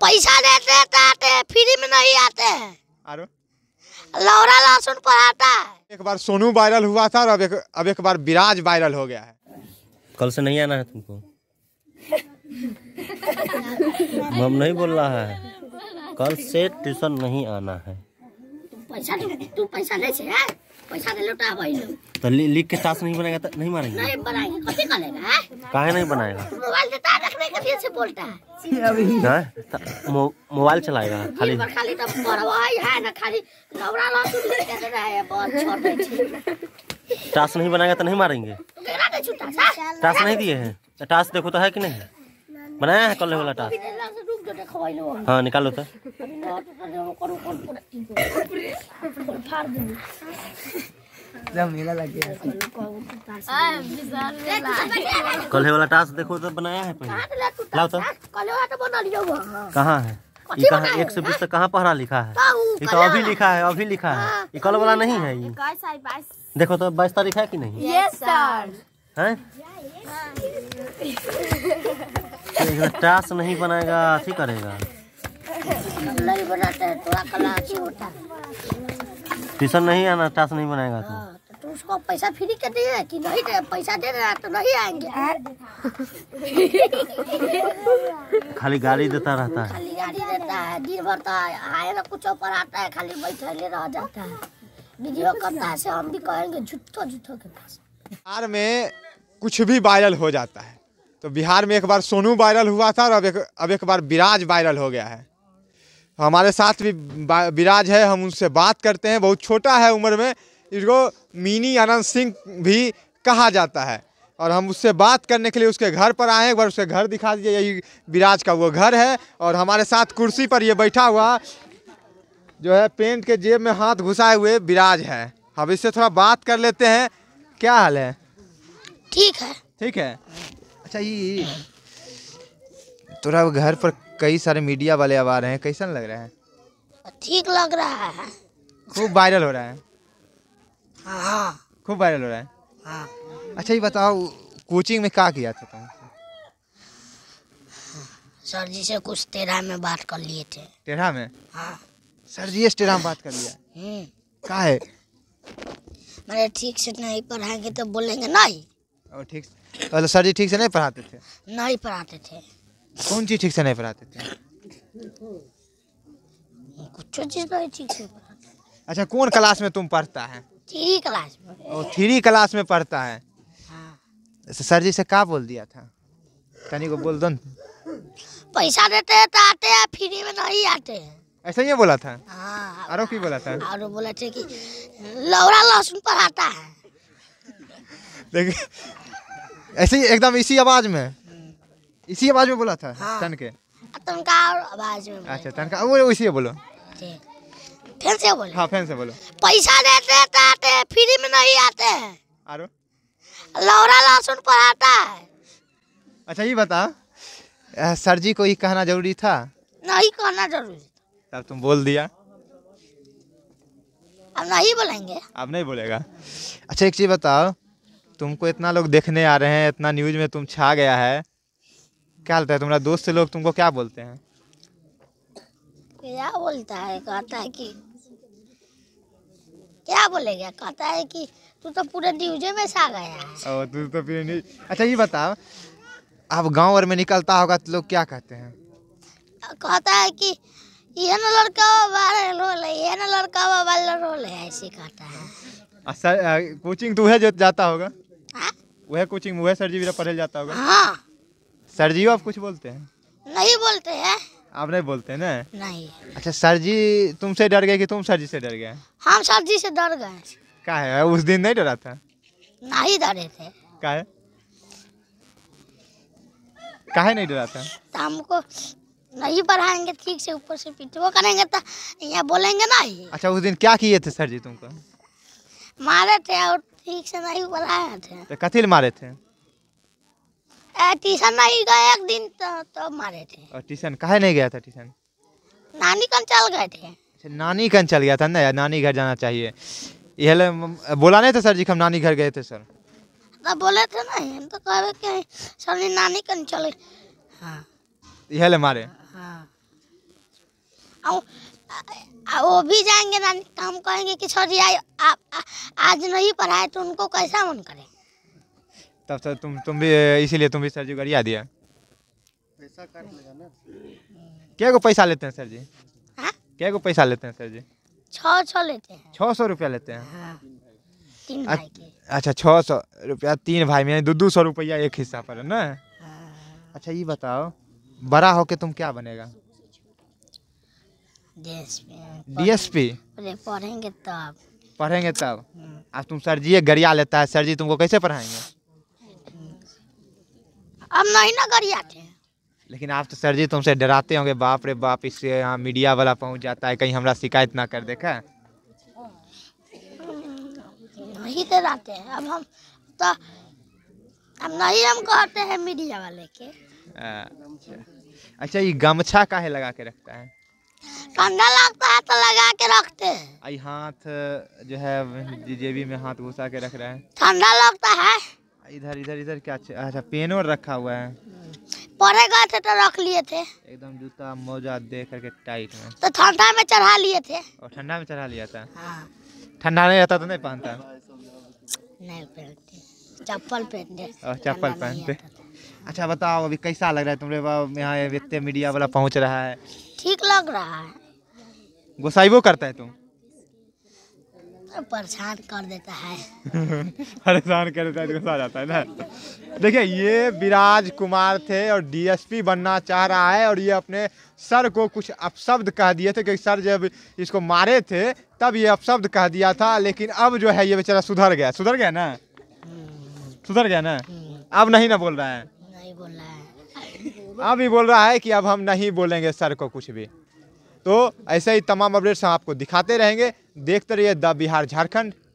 पैसा देते दे आते हैं फ्री में नहीं आते हैं आरो लौरा लहसुन पढ़ाता है एक बार सोनू वायरल हुआ था और अब एक अब एक बार विराज वायरल हो गया है कल से नहीं आना है तुमको हम नहीं बोल रहा है कल से ट्यूशन नहीं आना है तू पैसा तू पैसा दे पैसा दे तो, तो लिख के ताश नहीं बनाएगा तो नहीं मारेंगे नहीं बनाएंगे कैसे काहे नहीं बनाएगा मोबाइल तो रखने के लिए से बोलता है अभी हां मोबाइल चलाएगा खाली खाली परवाई है ना खाली बहुत छोड़ दे नहीं बनाएगा तो नहीं मारेंगे टास नहीं दिए हैं टास देखो तो है कि नहीं बनाया है कल वाला हाँ, टास हाँ निकालो तो अभी नोट तो तो कल वाला टास्क देखो तो बनाया है पहले लाओ तो, हाँ, तो हाँ। कहाँ है ये कहाँ एक सौ बीस तक कहाँ पहरा लिखा है ये तो अभी लिखा है अभी लिखा है हाँ। ये कल वाला नहीं है ये देखो तो बाईस तारीख है कि नहीं सर हैं टास नहीं बनाएगा अथी करेगा बनाता है तो होता है ट्यूशन नहीं आना टास नहीं बनाएगा तो, हाँ, तो उसको पैसा फ्री कर दिए कि नहीं दे पैसा दे रहा तो नहीं आएंगे खाली गाली देता रहता है खाली गाली देता है दिन भर तो आए ना कुछ ऊपर आता है खाली बैठे ले रह जाता है वीडियो करता है से हम भी कहेंगे झूठो झूठो के पास में कुछ भी वायरल हो जाता है तो बिहार में एक बार सोनू वायरल हुआ था और अब एक अब एक बार विराज वायरल हो गया है तो हमारे साथ भी विराज है हम उनसे बात करते हैं बहुत छोटा है उम्र में इसको मिनी आनंद सिंह भी कहा जाता है और हम उससे बात करने के लिए उसके घर पर आए एक बार उसके घर दिखा दीजिए यही विराज का वो घर है और हमारे साथ कुर्सी पर ये बैठा हुआ जो है पेंट के जेब में हाथ घुसाए हुए विराज है हम इससे थोड़ा बात कर लेते हैं क्या हाल है ठीक है ठीक है अच्छा ये तोरा घर पर कई सारे मीडिया वाले आ रहे हैं कैसा लग रहा है ठीक लग रहा है खूब वायरल हो रहा है हाँ, हाँ। खूब वायरल हो रहा है हाँ अच्छा ये बताओ कोचिंग में क्या किया था तुम सर जी से कुछ तेरा में बात कर लिए थे तेरा में हाँ सर जी से तेरा में बात कर लिया हम्म। का है मेरे ठीक से नहीं पढ़ाएंगे तो बोलेंगे नहीं और ठीक मतलब सर जी ठीक से नहीं पढ़ाते थे नहीं पढ़ाते थे कौन चीज़ ठीक से नहीं पढ़ाते थे कुछ चीज़ नहीं ठीक से पढ़ाते अच्छा कौन क्लास में तुम पढ़ता है थ्री क्लास में और थ्री क्लास में पढ़ता है हाँ। अच्छा, सर जी से क्या बोल दिया था तनी को बोल दो पैसा देते हैं तो आते हैं फ्री में नहीं आते हैं ऐसा ही बोला था हाँ और की बोला था और बोला थे कि लौरा लहसुन पढ़ाता है देखिए ऐसे ही एकदम इसी आवाज में इसी आवाज में बोला था हाँ। टन के आवाज में अच्छा तनका वो इसी बोलो फैन से बोलो हाँ फैन से बोलो पैसा देते तो आते फ्री में नहीं आते हैं आरो लौरा लहसुन पढ़ाता है अच्छा ये बता सर जी को ये कहना जरूरी था नहीं कहना जरूरी तब तुम बोल दिया अब नहीं बोलेंगे अब नहीं बोलेगा अच्छा एक चीज बताओ तुमको इतना लोग देखने आ रहे हैं इतना न्यूज़ में तुम छा गया है क्या लगता है तुम्हारा दोस्त से लोग तुमको क्या बोलते हैं क्या बोलता है कहता है कि क्या बोलेगा कहता है कि तू तो पूरे न्यूज में छा गया है तू तो पूरे न्यूज अच्छा ये बताओ आप गांव और में निकलता होगा तो लोग क्या कहते हैं कहता है कि ये ना लड़का वायरल रोल है ये ना लड़का वायरल रोल है ऐसे कहता है अच्छा कोचिंग तू है जो जाता होगा वह कोचिंग वह सर जी मेरा तो पढ़े जाता होगा हाँ सर जी आप कुछ बोलते हैं नहीं बोलते हैं आप नहीं बोलते हैं ना नहीं अच्छा सर जी तुमसे डर गए कि तुम सर जी से डर गए हम सर जी से डर गए क्या है उस दिन नहीं डरा था नहीं डरे थे क्या है है नहीं डरा था तो हमको नहीं पढ़ाएंगे ठीक से ऊपर से पीटो करेंगे तो यहाँ बोलेंगे ना अच्छा उस दिन क्या किए थे सर जी तुमको मारे थे और ठीक से नहीं बुलाए थे तो कथिल मारे थे ट्यूशन नहीं गए एक दिन तो, तो मारे थे और ट्यूशन नहीं गया था ट्यूशन नानी कन चल गए थे अच्छा, नानी कन चल गया था ना नानी घर जाना चाहिए यह बोला नहीं था सर जी हम नानी घर गए थे सर तो बोले थे ना हम तो रहे कि सर ने नानी कन चले हाँ यह ले मारे हाँ वो भी जाएंगे नानी तो हम कहेंगे कि छोरी आई आप आ, आज नहीं पढ़ाए तो उनको कैसा मन करे तब सर तो तुम तुम भी इसीलिए तुम भी सर जी गरिया दिया पैसा काट लेगा ना क्या को पैसा लेते हैं सर जी हाँ? क्या को पैसा लेते हैं सर जी छः छः लेते हैं छः सौ रुपया लेते हैं हाँ। तीन भाई के अच्छा छः सौ रुपया तीन भाई में दो दो सौ रुपया एक हिस्सा पर है ना हाँ। अच्छा ये बताओ बड़ा होके तुम क्या बनेगा डीएसपी अरे पढ़ेंगे तब पढ़ेंगे तब आज हम्म। तुम सर जी गरिया लेता है सर जी तुमको कैसे पढ़ाएंगे अब नहीं ना गरिया थे लेकिन आप तो सर जी तुमसे डराते होंगे बाप रे बाप इससे यहाँ मीडिया वाला पहुंच जाता है कहीं हमारा शिकायत ना कर देखा नहीं डराते हैं अब हम तो अब नहीं हम कहते हैं मीडिया वाले के अच्छा।, अच्छा ये गमछा काहे लगा के रखता है ठंडा लगता है तो लगा के रखते हैं आई हाथ जो है जेबी में हाथ घुसा के रख रहे हैं ठंडा लगता है इधर इधर इधर क्या अच्छा पेन और रखा हुआ है पड़े गए थे तो रख लिए थे एकदम जूता मोजा दे करके टाइट में तो ठंडा में चढ़ा लिए थे और ठंडा में चढ़ा लिया था हाँ। ठंडा हाँ। नहीं रहता तो नहीं पहनता नहीं पहनते चप्पल पहनते अच्छा बताओ अभी कैसा लग रहा है तुम्हारे यहाँ इतने मीडिया वाला पहुँच रहा है ठीक लग रहा है गुस्साई वो करता है तुम परेशान कर देता है परेशान कर देता है गुस्सा जाता है ना देखिए ये विराज कुमार थे और डीएसपी बनना चाह रहा है और ये अपने सर को कुछ अपशब्द कह दिए थे क्योंकि सर जब इसको मारे थे तब ये अपशब्द कह दिया था लेकिन अब जो है ये बेचारा सुधर गया सुधर गया ना सुधर गया ना अब नहीं ना बोल रहा है नहीं बोल रहा है अब ही बोल रहा है कि अब हम नहीं बोलेंगे सर को कुछ भी तो ऐसे ही तमाम अपडेट्स हम आपको दिखाते रहेंगे देखते रहिए द बिहार झारखंड